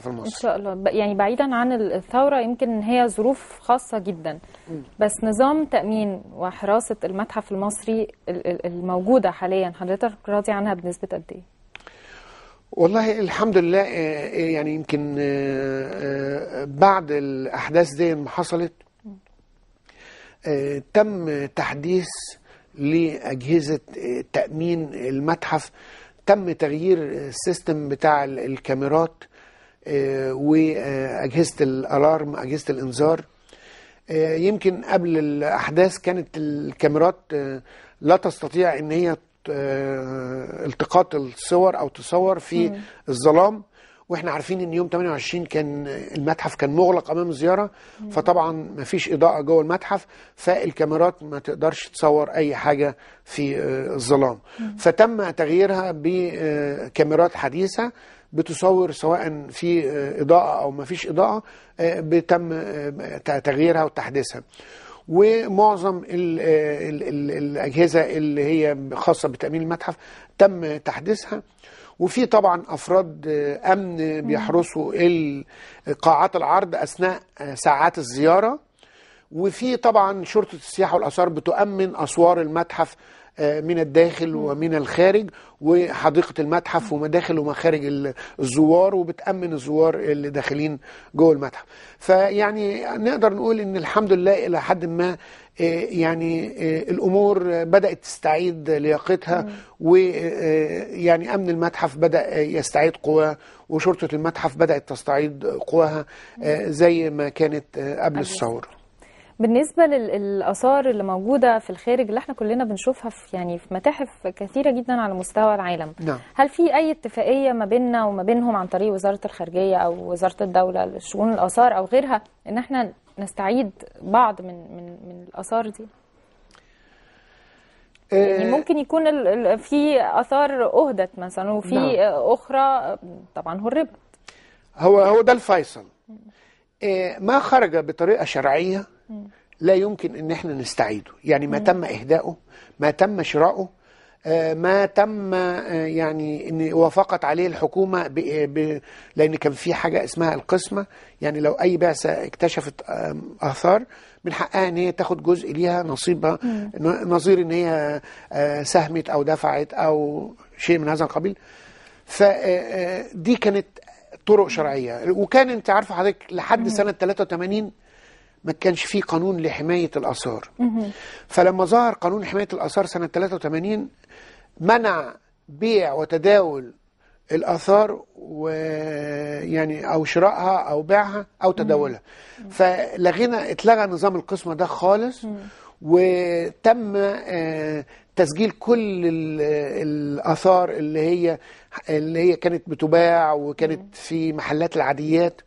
في مصر ان شاء الله يعني بعيدا عن الثوره يمكن هي ظروف خاصه جدا بس نظام تامين وحراسه المتحف المصري الموجوده حاليا حضرتك راضي عنها بنسبه قد ايه والله الحمد لله آه، آه، يعني يمكن آه، بعد الاحداث دي ما حصلت تم تحديث لاجهزه تامين المتحف تم تغيير السيستم بتاع الكاميرات آه، واجهزه الالارم اجهزه الانذار آه، يمكن قبل الاحداث كانت الكاميرات آه، لا تستطيع ان هي التقاط الصور او تصور في مم. الظلام واحنا عارفين ان يوم 28 كان المتحف كان مغلق امام الزياره فطبعا ما فيش اضاءه جوه المتحف فالكاميرات ما تقدرش تصور اي حاجه في الظلام فتم تغييرها بكاميرات حديثه بتصور سواء في آه، إضاءة أو ما فيش إضاءة آه، بتم آه، تغييرها وتحديثها ومعظم الـ الـ الـ الأجهزة اللي هي خاصة بتأمين المتحف تم تحديثها وفي طبعا افراد امن بيحرسوا قاعات العرض اثناء ساعات الزياره وفي طبعا شرطه السياحه والاثار بتؤمن اسوار المتحف آه، من الداخل ومن الخارج وحديقة المتحف ومداخل ومخارج الزوار وبتأمن الزوار اللي داخلين جوه المتحف فيعني نقدر نقول ان الحمد لله الى حد ما آه، يعني آه، الامور بدات تستعيد لياقتها ويعني امن المتحف بدا يستعيد قواه وشرطه المتحف بدات تستعيد قواها زي ما كانت قبل الثوره بالنسبه للاثار اللي موجوده في الخارج اللي احنا كلنا بنشوفها في يعني في متاحف كثيره جدا على مستوى العالم نعم. هل في اي اتفاقيه ما بيننا وما بينهم عن طريق وزاره الخارجيه او وزاره الدوله لشؤون الاثار او غيرها ان احنا نستعيد بعض من من من الاثار دي يعني آه. ممكن يكون في اثار اهدت مثلا وفي نعم. اخرى طبعا هربت هو هو ده الفيصل آه، ما خرج بطريقه شرعيه لا يمكن ان احنا نستعيده يعني ما تم اهداؤه ما تم شراؤه آه، ما تم آه، يعني ان وافقت عليه الحكومه ب ب لان كان في حاجه اسمها القسمه يعني لو اي بعثه اكتشفت آه، اثار من حقها ان هي تاخد جزء ليها نصيبها نظير ان هي ساهمت او دفعت او شيء من هذا القبيل فدي كانت طرق شرعيه وكان انت عارفه حضرتك لحد سنه 83 ما كانش فيه قانون لحماية الآثار فلما ظهر قانون حماية الآثار سنة 83 منع بيع وتداول الآثار ويعني أو شرائها أو بيعها أو تداولها فلغينا اتلغى نظام القسمة ده خالص وتم آه، تسجيل كل الاثار اللي هي اللي هي كانت بتباع وكانت في محلات العاديات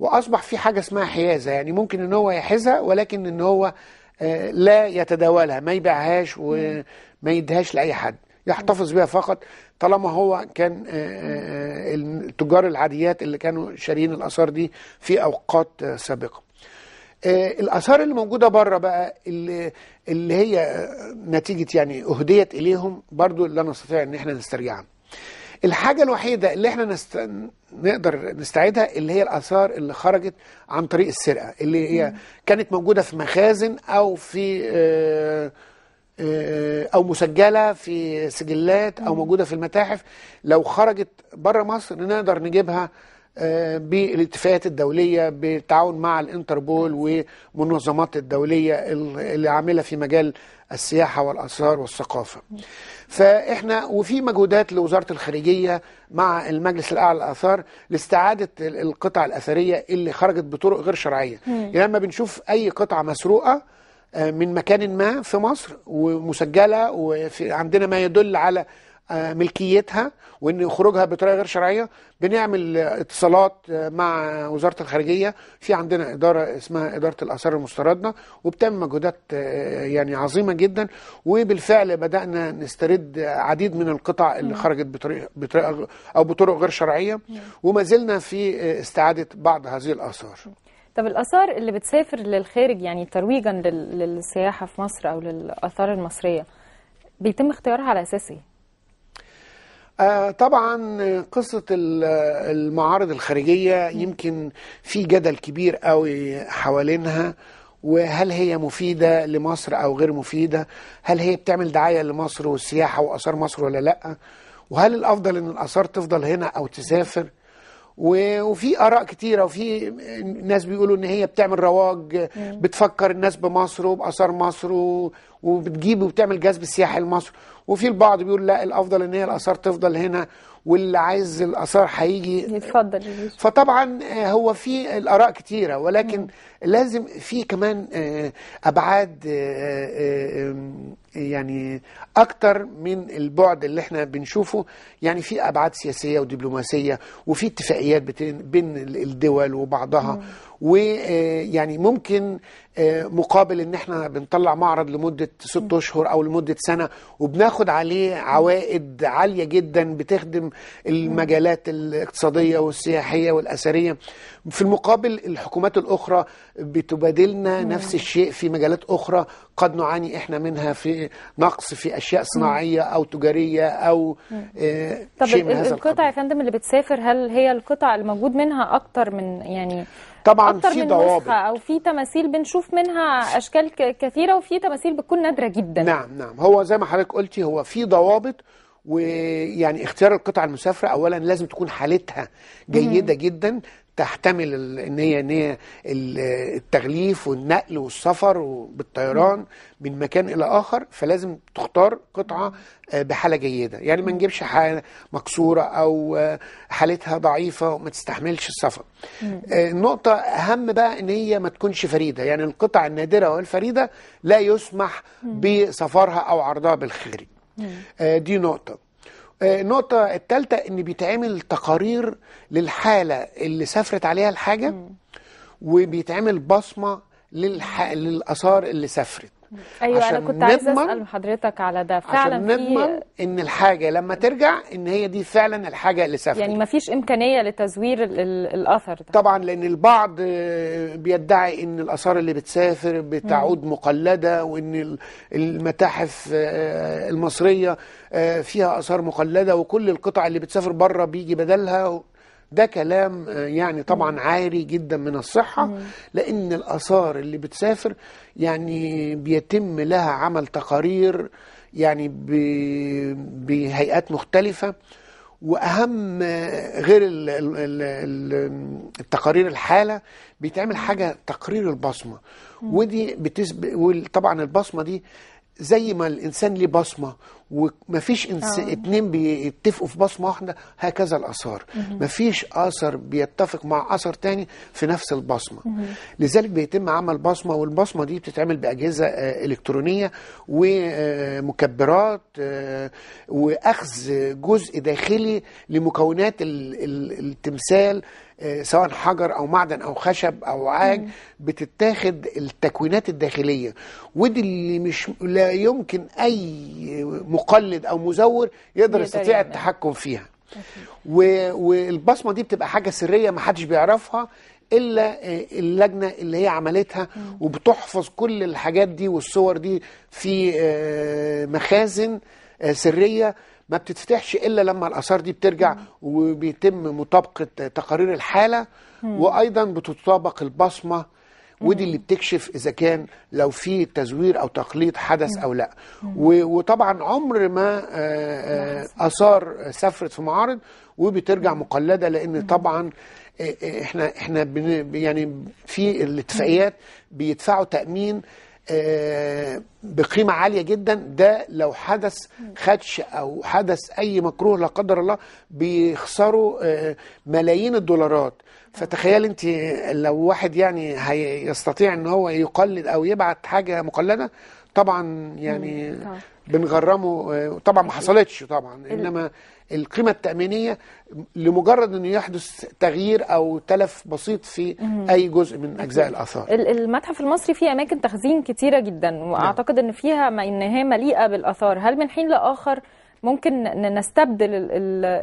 واصبح في حاجه اسمها حيازه يعني ممكن ان هو يحزها ولكن ان هو آه، لا يتداولها ما يبيعهاش وما يديهاش لاي حد يحتفظ بها فقط طالما هو كان آه، آه، التجار العاديات اللي كانوا شاريين الاثار دي في اوقات سابقه الاثار اللي موجوده بره بقى اللي, اللي هي نتيجه يعني اهديت اليهم برضو لا نستطيع ان احنا نسترجعها الحاجة الوحيدة اللي احنا نست... نقدر نستعيدها اللي هي الآثار اللي خرجت عن طريق السرقة اللي هي كانت موجودة في مخازن أو في آه، آه، او مسجله في سجلات او موجوده في المتاحف لو خرجت بره مصر نقدر نجيبها آه، بالاتفاقات الدولية بالتعاون مع الانتربول ومنظمات الدولية اللي عاملة في مجال السياحة والأثار والثقافة فإحنا وفي مجهودات لوزارة الخارجية مع المجلس الأعلى للآثار لاستعادة القطع الأثرية اللي خرجت بطرق غير شرعية يعني لما بنشوف أي قطعة مسروقة آه، من مكان ما في مصر ومسجلة وعندنا ما يدل على آه، ملكيتها وان خروجها بطريقه غير شرعيه بنعمل اتصالات آه، مع وزاره الخارجيه في عندنا اداره اسمها اداره الاثار المستردة وبتعمل مجهودات آه، يعني عظيمه جدا وبالفعل بدانا نسترد عديد من القطع اللي نعم. خرجت بطريقه بطريقه او بطرق غير شرعيه نعم. وما زلنا في استعاده بعض هذه الاثار طب الآثار اللي بتسافر للخارج يعني ترويجا للسياحة في مصر أو للآثار المصرية بيتم اختيارها على أساس إيه؟ آه، طبعا قصة المعارض الخارجية يمكن في جدل كبير قوي حوالينها وهل هي مفيدة لمصر أو غير مفيدة هل هي بتعمل دعاية لمصر والسياحة وأثار مصر ولا لأ وهل الأفضل أن الآثار تفضل هنا أو تسافر وفي اراء كتيره وفي ناس بيقولوا ان هي بتعمل رواج بتفكر الناس بمصر وباثار مصر وبتجيب وبتعمل جذب سياحي لمصر وفي البعض بيقول لا الافضل ان هي الاثار تفضل هنا واللي عايز الاثار هيجي يتفضل فطبعا آه، هو في الاراء كتيره ولكن م. لازم في كمان آه، ابعاد آه، يعني اكتر من البعد اللي احنا بنشوفه يعني في ابعاد سياسيه ودبلوماسيه وفي اتفاقيات بين الدول وبعضها م. ويعني آه، ممكن آه، مقابل ان احنا بنطلع معرض لمده ست اشهر او لمده سنه وبناخد عليه عوائد عاليه جدا بتخدم المجالات الاقتصاديه والسياحيه والاثريه في المقابل الحكومات الاخرى بتبادلنا نفس الشيء في مجالات اخرى قد نعاني احنا منها في نقص في اشياء صناعيه او تجاريه او آه، طب شيء من هذا القطع يا فندم اللي بتسافر هل هي القطع الموجود منها اكتر من يعني طبعا أكتر في من ضوابط او في تماثيل بنشوف منها اشكال كثيره وفي تماثيل بتكون نادره جدا نعم نعم هو زي ما حضرتك قلتي هو في ضوابط ويعني اختيار القطع المسافره اولا لازم تكون حالتها جيده جدا تحتمل ان هي ان هي التغليف والنقل والسفر بالطيران من مكان الى اخر فلازم تختار قطعه آه، بحاله جيده يعني ما نجيبش حاله مكسوره او آه، حالتها ضعيفه وما تستحملش السفر النقطه آه، اهم بقى ان هي ما تكونش فريده يعني القطع النادره والفريده لا يسمح بسفرها او عرضها بالخارج آه، دي نقطة آه، النقطة الثالثة ان بيتعمل تقارير للحالة اللي سافرت عليها الحاجة وبيتعمل بصمة للح... للآثار اللي سافرت ايوه عشان انا كنت عايزه اسال حضرتك على ده فعلا عشان نضمن ان الحاجه لما ترجع ان هي دي فعلا الحاجه اللي سافرت يعني ما فيش امكانيه لتزوير الاثر ده طبعا لان البعض بيدعي ان الاثار اللي بتسافر بتعود مقلده وان المتاحف آه، المصريه آه، فيها اثار مقلده وكل القطع اللي بتسافر بره بيجي بدلها ده كلام آه، يعني طبعا عاري جدا من الصحة لأن الآثار اللي بتسافر يعني بيتم لها عمل تقارير يعني بهيئات مختلفة واهم آه، غير التقارير الحاله بيتعمل حاجه تقرير البصمه ودي بتسب طبعا البصمه دي زي ما الانسان ليه بصمه ومفيش انس... اه. اتنين بيتفقوا في بصمه واحده هكذا الاثار مفيش اثر بيتفق مع اثر تاني في نفس البصمه لذلك بيتم عمل بصمه والبصمه دي بتتعمل باجهزه آه، الكترونيه ومكبرات آه، واخذ جزء داخلي لمكونات التمثال سواء حجر او معدن او خشب او عاج بتتاخد التكوينات الداخليه ودي اللي مش لا يمكن اي مقلد او مزور يقدر يستطيع التحكم فيها والبصمه دي بتبقى حاجه سريه ما حدش بيعرفها الا اللجنه اللي هي عملتها وبتحفظ كل الحاجات دي والصور دي في آه، مخازن آه، سريه ما بتتفتحش الا لما الاثار دي بترجع وبيتم مطابقه تقارير الحاله وايضا بتطابق البصمه ودي اللي بتكشف اذا كان لو في تزوير او تقليد حدث او لا وطبعا عمر ما آه، آه، آه، اثار سافرت في معارض وبترجع مقلده لان طبعا احنا احنا يعني في الاتفاقيات بيدفعوا تامين بقيمة عالية جدا ده لو حدث خدش أو حدث أي مكروه لا قدر الله بيخسروا ملايين الدولارات فتخيل انت لو واحد يعني هيستطيع ان هو يقلد او يبعت حاجه مقلده طبعا يعني بنغرمه طبعا ما حصلتش طبعا انما القيمه التامينيه لمجرد انه يحدث تغيير او تلف بسيط في اي جزء من اجزاء الاثار المتحف المصري فيه اماكن تخزين كتيره جدا نعم. واعتقد ان فيها ما ان هي مليئه بالاثار هل من حين لاخر ممكن نستبدل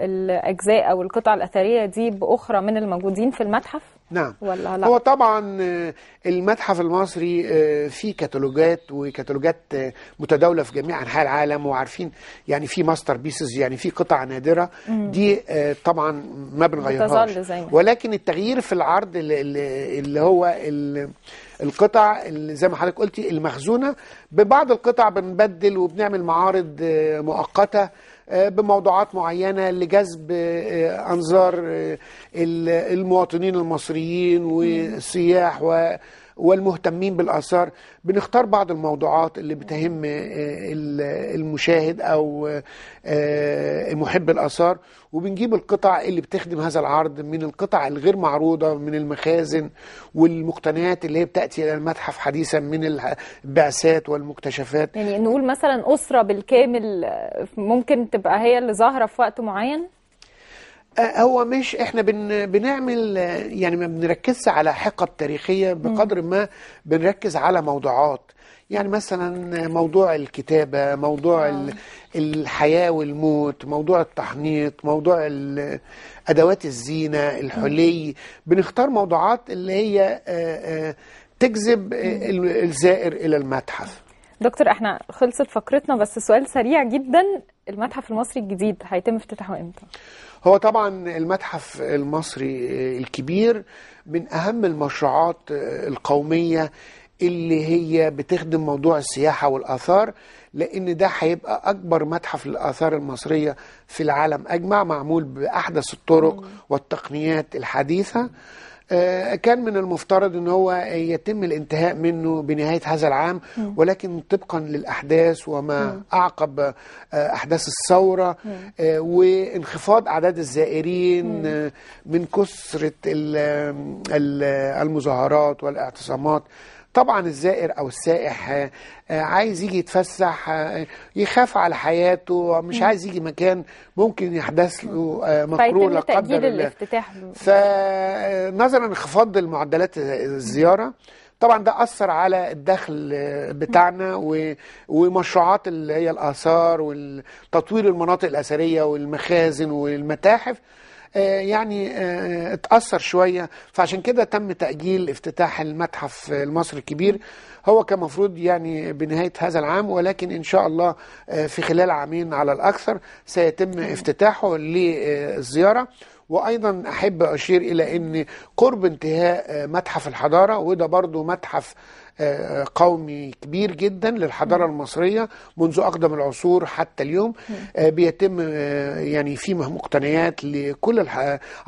الاجزاء او القطع الاثريه دي باخرى من الموجودين في المتحف نعم ولا لا؟ هو طبعا آه، المتحف المصري آه، فيه كتالوجات وكتالوجات آه، متداوله في جميع انحاء العالم وعارفين يعني في ماستر بيسز يعني في قطع نادره دي طبعا ما بنغيرهاش ولكن التغيير في العرض اللي هو القطع اللي زي ما حضرتك قلتي المخزونه ببعض القطع بنبدل وبنعمل معارض آه، مؤقته آه، بموضوعات معينه لجذب آه، انظار المواطنين المصريين والسياح و والمهتمين بالآثار بنختار بعض الموضوعات اللي بتهم آه، المشاهد أو آه، محب الآثار وبنجيب القطع اللي بتخدم هذا العرض من القطع الغير معروضة من المخازن والمقتنيات اللي هي بتأتي إلى المتحف حديثا من البعثات والمكتشفات يعني نقول مثلا أسرة بالكامل آه، ممكن تبقى هي اللي ظاهرة في وقت معين؟ هو مش احنا بن بنعمل يعني ما بنركزش على حقب تاريخيه بقدر ما بنركز على موضوعات يعني مثلا موضوع الكتابه موضوع آه. الحياه والموت موضوع التحنيط موضوع ادوات الزينه الحلي بنختار موضوعات اللي هي آه، آه، تجذب الزائر الى المتحف دكتور احنا خلصت فقرتنا بس سؤال سريع جدا المتحف المصري الجديد هيتم افتتاحه امتى؟ هو طبعا المتحف المصري الكبير من اهم المشروعات القوميه اللي هي بتخدم موضوع السياحه والاثار لان ده هيبقى اكبر متحف للاثار المصريه في العالم اجمع معمول باحدث الطرق والتقنيات الحديثه آه، كان من المفترض ان هو يتم الانتهاء منه بنهايه هذا العام ولكن طبقا للاحداث وما اعقب آه، احداث الثوره آه، وانخفاض اعداد الزائرين من كثره المظاهرات والاعتصامات طبعا الزائر او السائح آه، آه، عايز يجي يتفسح آه، يخاف على حياته مش عايز يجي مكان ممكن يحدث له مكروه لقدر قدر الله فنظرا انخفاض المعدلات الزياره طبعا ده اثر على الدخل بتاعنا ومشروعات اللي هي الاثار وتطوير المناطق الاثريه والمخازن والمتاحف آه، يعني آه، اتأثر شوية فعشان كده تم تأجيل افتتاح المتحف المصري الكبير هو كان مفروض يعني بنهاية هذا العام ولكن إن شاء الله آه، في خلال عامين على الأكثر سيتم افتتاحه للزيارة وايضا احب اشير الى ان قرب انتهاء متحف الحضاره وده برضو متحف قومي كبير جدا للحضارة المصرية منذ أقدم العصور حتى اليوم آه، بيتم آه، يعني في مقتنيات لكل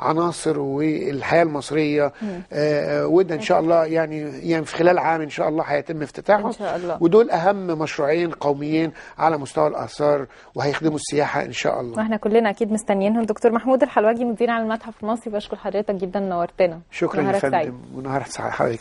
العناصر والحياة المصرية آه، وده إن شاء الله يعني يعني في خلال عام إن شاء الله هيتم افتتاحه إن شاء الله. ودول أهم مشروعين قوميين على مستوى الآثار وهيخدموا السياحة إن شاء الله واحنا كلنا أكيد مستنيينهم دكتور محمود الحلواجي مدير على المتحف المصري بشكر حضرتك جدا نورتنا شكرا يا فندم ونهار حضرتك